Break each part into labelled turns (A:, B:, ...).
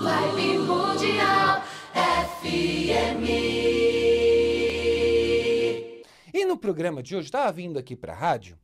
A: Live Mundial FM.
B: E no programa de hoje, estava vindo aqui para a rádio,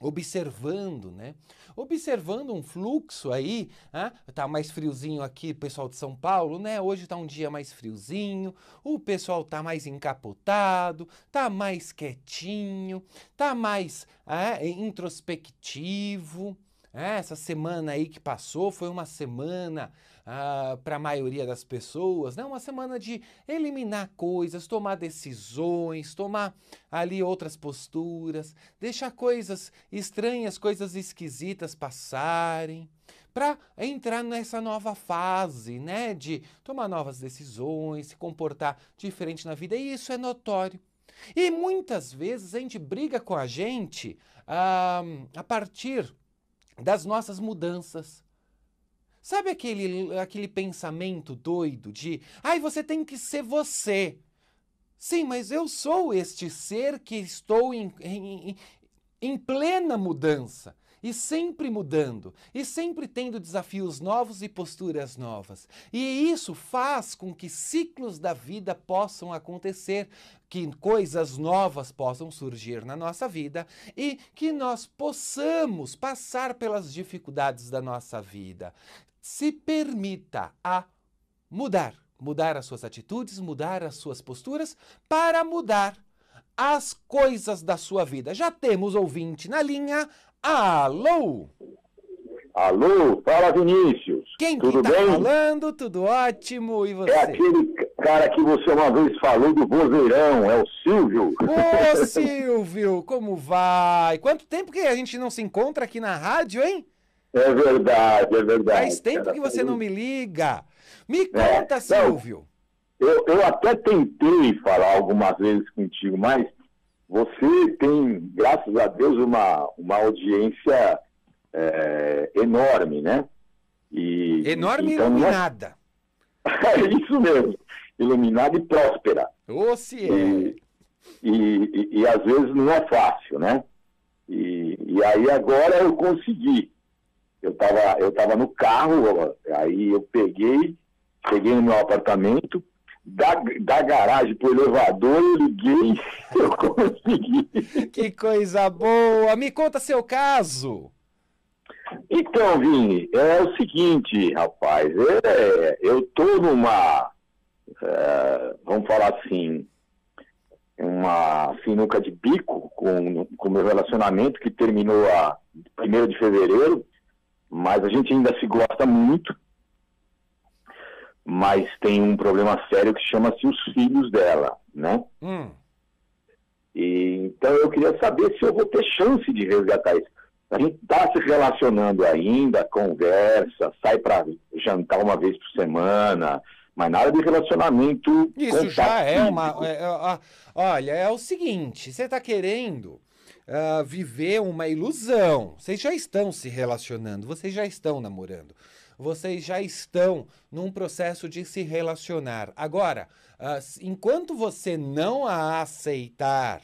B: observando, né? Observando um fluxo aí, ah, tá mais friozinho aqui, pessoal de São Paulo, né? Hoje tá um dia mais friozinho, o pessoal tá mais encapotado, tá mais quietinho, tá mais é, introspectivo, é, essa semana aí que passou foi uma semana ah, para a maioria das pessoas, né? Uma semana de eliminar coisas, tomar decisões, tomar ali outras posturas, deixar coisas estranhas, coisas esquisitas passarem, para entrar nessa nova fase, né? De tomar novas decisões, se comportar diferente na vida. E isso é notório. E muitas vezes a gente briga com a gente ah, a partir das nossas mudanças. Sabe aquele, aquele pensamento doido de, ai, você tem que ser você. Sim, mas eu sou este ser que estou em, em, em plena mudança e sempre mudando, e sempre tendo desafios novos e posturas novas. E isso faz com que ciclos da vida possam acontecer, que coisas novas possam surgir na nossa vida e que nós possamos passar pelas dificuldades da nossa vida. Se permita a mudar, mudar as suas atitudes, mudar as suas posturas para mudar as coisas da sua vida. Já temos ouvinte na linha. Alô? Alô, fala Vinícius. Quem tudo que tá bem? falando? Tudo ótimo. E é você? É aquele cara que você uma vez falou do
A: vozeirão, é o Silvio.
B: Ô, Silvio, como vai? Quanto tempo que a gente não se encontra aqui na rádio, hein? É verdade, é verdade. Faz tempo cara, que você eu... não me liga. Me é, conta, é, Silvio. Não, eu, eu até tentei falar
A: algumas vezes contigo, mas você tem, graças a Deus, uma, uma audiência é, enorme, né? E, enorme então, iluminada. É isso mesmo, iluminada e próspera. Ou se é. E, e, e, e, às vezes não é fácil, né? E, e aí agora eu consegui. Eu estava eu tava no carro, aí eu peguei, cheguei no meu apartamento, da, da garagem o elevador,
B: eu liguei, eu consegui. Que coisa boa! Me conta seu caso! Então, Vini, é o seguinte, rapaz,
A: é, eu tô numa, é, vamos falar assim, uma sinuca de bico com o meu relacionamento que terminou a 1 de fevereiro, mas a gente ainda se gosta muito, mas tem um problema sério que chama-se os filhos dela, né? Hum. E, então eu queria saber se eu vou ter chance de resgatar isso. A gente está se relacionando ainda, conversa, sai para jantar uma vez por semana, mas nada de relacionamento. Isso já é uma.
B: É, é, olha, é o seguinte: você está querendo uh, viver uma ilusão. Vocês já estão se relacionando, vocês já estão namorando vocês já estão num processo de se relacionar. Agora, uh, enquanto você não a aceitar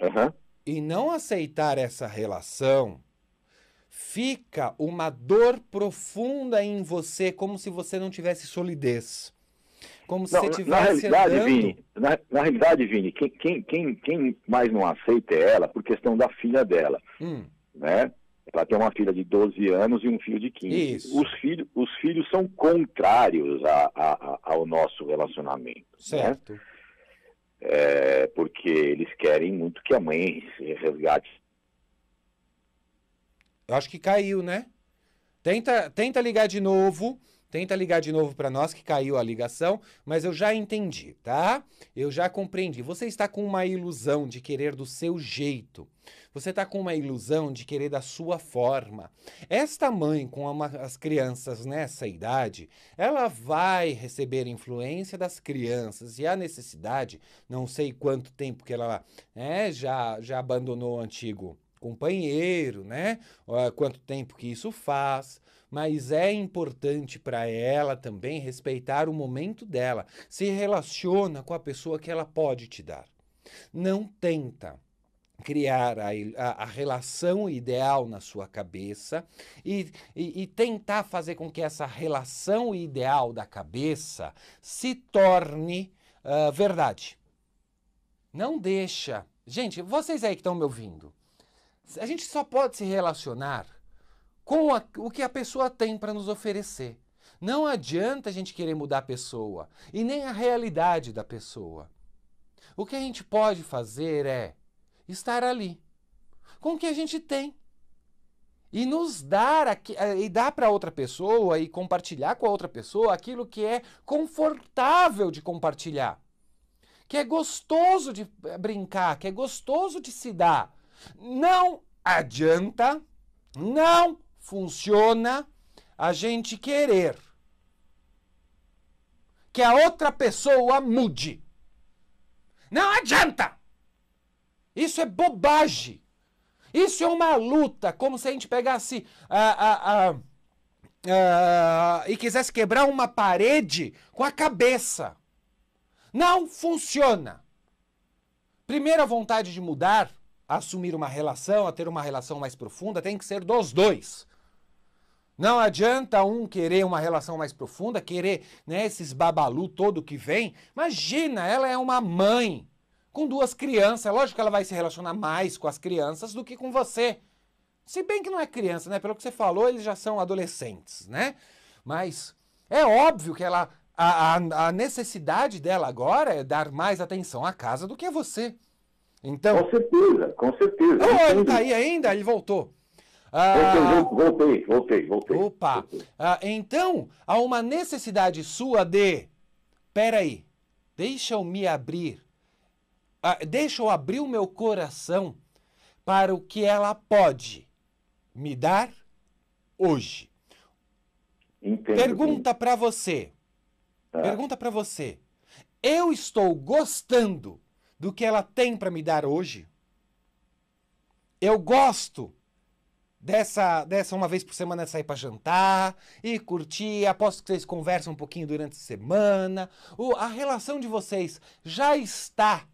B: uhum. e não aceitar essa relação, fica uma dor profunda em você, como se você não tivesse solidez. Como se não, você tivesse na realidade, Vini,
A: na, na, realidade, Vini, quem, quem, quem, mais não aceita é ela por questão da filha dela. Hum. Né? Ela tem uma filha de 12 anos e um filho de 15. Isso. Os, filho, os filhos são contrários a, a, a, ao nosso relacionamento. Né? Certo. Né? É, porque eles querem muito que a mãe
B: resgate. Eu acho que caiu, né? Tenta, tenta ligar de novo. Tenta ligar de novo para nós que caiu a ligação, mas eu já entendi, tá? Eu já compreendi. Você está com uma ilusão de querer do seu jeito. Você está com uma ilusão de querer da sua forma. Esta mãe com uma, as crianças nessa idade, ela vai receber influência das crianças e a necessidade, não sei quanto tempo que ela né, já, já abandonou o antigo companheiro, né? Quanto tempo que isso faz, mas é importante para ela também respeitar o momento dela. Se relaciona com a pessoa que ela pode te dar. Não tenta criar a, a, a, relação ideal na sua cabeça e, e, e, tentar fazer com que essa relação ideal da cabeça se torne uh, verdade. Não deixa. Gente, vocês aí que estão me ouvindo, a gente só pode se relacionar com a, o que a pessoa tem para nos oferecer. Não adianta a gente querer mudar a pessoa e nem a realidade da pessoa. O que a gente pode fazer é estar ali com o que a gente tem e nos dar eh, e dar para outra pessoa e compartilhar com a outra pessoa aquilo que é confortável de compartilhar, que é gostoso de eh, brincar, que é gostoso de se dar. Não adianta, não funciona a gente querer que a outra pessoa mude. Não adianta! Isso é bobagem. Isso é uma luta, como se a gente pegasse a, a, a, e quisesse quebrar uma parede com a cabeça. Não funciona. Primeira vontade de mudar, assumir uma relação, a ter uma relação mais profunda, tem que ser dos dois. Não adianta um querer uma relação mais profunda, querer né, esses babalu todo que vem. Imagina, ela é uma mãe com duas crianças. É lógico que ela vai se relacionar mais com as crianças do que com você. Se bem que não é criança, né? Pelo que você falou, eles já são adolescentes, né? Mas é óbvio que ela a, a, a necessidade dela agora é dar mais atenção à casa do que a você. Então, com certeza, com certeza. Oh, ele tá aí ainda? Ele voltou. Ah,
A: voltei, voltei, voltei. Opa!
B: Voltei. Ah, então, há uma necessidade sua de. Peraí, deixa eu me abrir ah, deixa eu abrir o meu coração para o que ela pode me dar hoje. Entendo, Pergunta para você. Tá. Pergunta para você. Eu estou gostando do que ela tem para me dar hoje? Eu gosto dessa, dessa uma vez por semana sair para jantar e curtir. Aposto que vocês conversam um pouquinho durante a semana. O, a relação de vocês já está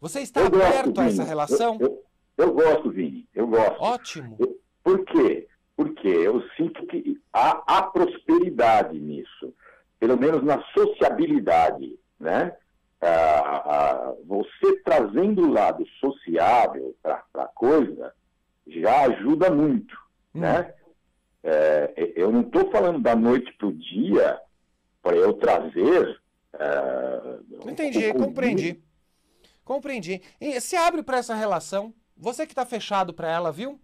B: você está eu aberto gosto, a essa relação?
A: Eu, eu, eu, gosto, Vini, eu gosto. Ótimo. por quê? Porque eu sinto que há, há prosperidade nisso, pelo menos na sociabilidade, né? Ah, ah, você trazendo o lado sociável para a coisa já ajuda muito, hum. né? É, é eu não estou falando da noite para o dia para eu trazer. É,
B: Entendi, um compreendi. Compreendi. E se abre para essa relação. Você que está fechado para ela, viu?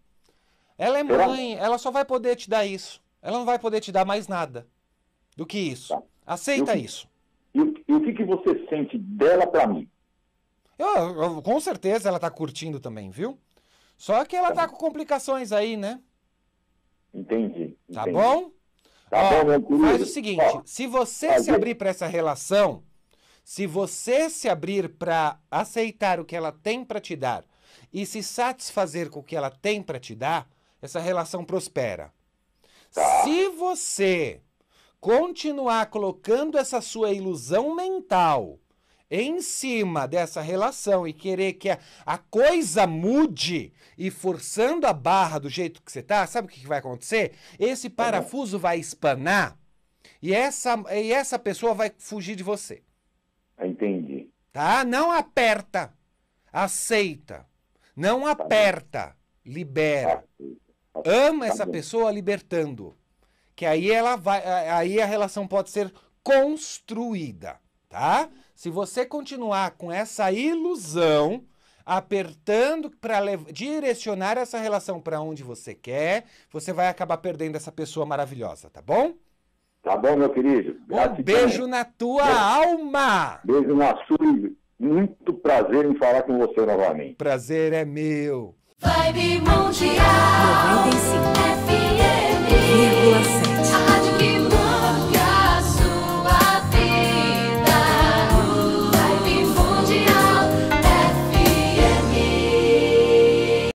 B: Ela é mãe, ela só vai poder te dar isso. Ela não vai poder te dar mais nada do que isso. Tá. Aceita isso. E, o que, que você sente dela para mim? Eu, eu, com certeza ela tá curtindo também, viu? Só que ela tá, tá com complicações aí, né? Entendi. Tá entendi. Tá bom? Tá Ó, bom, meu Faz o seguinte, Ó, se você se abrir para essa relação, se você se abrir para aceitar o que ela tem para te dar e se satisfazer com o que ela tem para te dar, essa relação prospera. Se você continuar colocando essa sua ilusão mental em cima dessa relação e querer que a, a, coisa mude e forçando a barra do jeito que você tá, sabe o que, que vai acontecer? Esse parafuso vai espanar e essa, e essa pessoa vai fugir de você. Entendi. Tá? Não aperta. Aceita. Não tá aperta. Libera. Tá Ama tá essa pessoa libertando. Que aí ela vai. Aí a relação pode ser construída. Tá? Se você continuar com essa ilusão, apertando para direcionar essa relação para onde você quer, você vai acabar perdendo essa pessoa maravilhosa, tá bom?
A: Tá bom, meu querido? Um
B: beijo na tua beijo. alma!
A: Beijo na sua muito prazer em falar com você novamente.
B: Prazer é
A: meu.
B: Vibe Mundial 95 FM